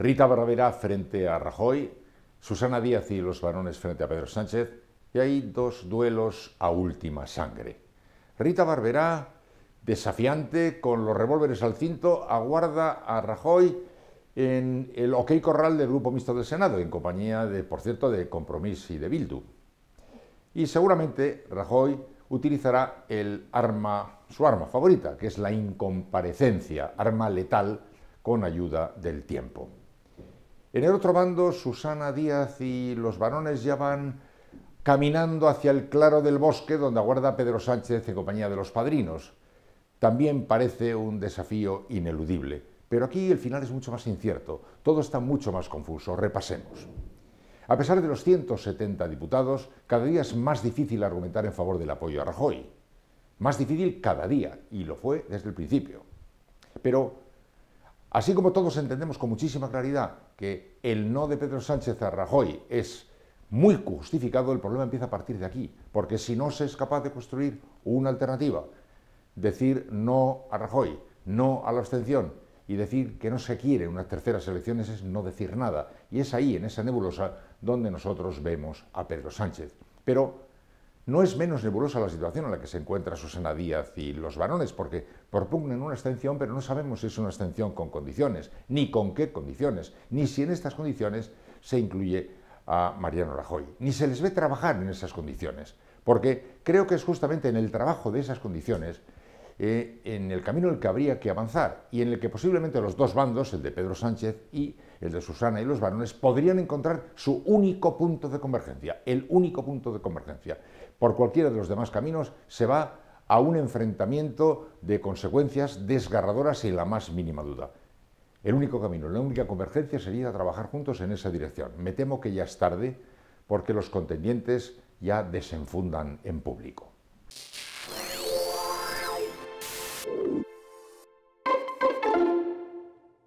Rita Barberá frente a Rajoy, Susana Díaz y los varones frente a Pedro Sánchez, y hay dos duelos a última sangre. Rita Barberá, desafiante, con los revólveres al cinto, aguarda a Rajoy en el OK Corral del Grupo Mixto del Senado, en compañía, de, por cierto, de Compromís y de Bildu. Y seguramente Rajoy utilizará el arma, su arma favorita, que es la incomparecencia, arma letal con ayuda del tiempo. En el otro bando, Susana Díaz y los varones ya van caminando hacia el claro del bosque donde aguarda Pedro Sánchez en compañía de los padrinos. También parece un desafío ineludible, pero aquí el final es mucho más incierto, todo está mucho más confuso, repasemos. A pesar de los 170 diputados, cada día es más difícil argumentar en favor del apoyo a Rajoy. Más difícil cada día, y lo fue desde el principio. Pero Así como todos entendemos con muchísima claridad que el no de Pedro Sánchez a Rajoy es muy justificado, el problema empieza a partir de aquí, porque si no se es capaz de construir una alternativa, decir no a Rajoy, no a la abstención y decir que no se quieren unas terceras elecciones es no decir nada. Y es ahí, en esa nebulosa, donde nosotros vemos a Pedro Sánchez. Pero no es menos nebulosa la situación en la que se encuentra Susana Díaz y los varones, porque propugnan una extensión, pero no sabemos si es una extensión con condiciones, ni con qué condiciones, ni si en estas condiciones se incluye a Mariano Rajoy, ni se les ve trabajar en esas condiciones, porque creo que es justamente en el trabajo de esas condiciones eh, en el camino en el que habría que avanzar y en el que posiblemente los dos bandos, el de Pedro Sánchez y el de Susana y los varones, podrían encontrar su único punto de convergencia, el único punto de convergencia. Por cualquiera de los demás caminos se va a un enfrentamiento de consecuencias desgarradoras sin la más mínima duda. El único camino, la única convergencia sería trabajar juntos en esa dirección. Me temo que ya es tarde porque los contendientes ya desenfundan en público.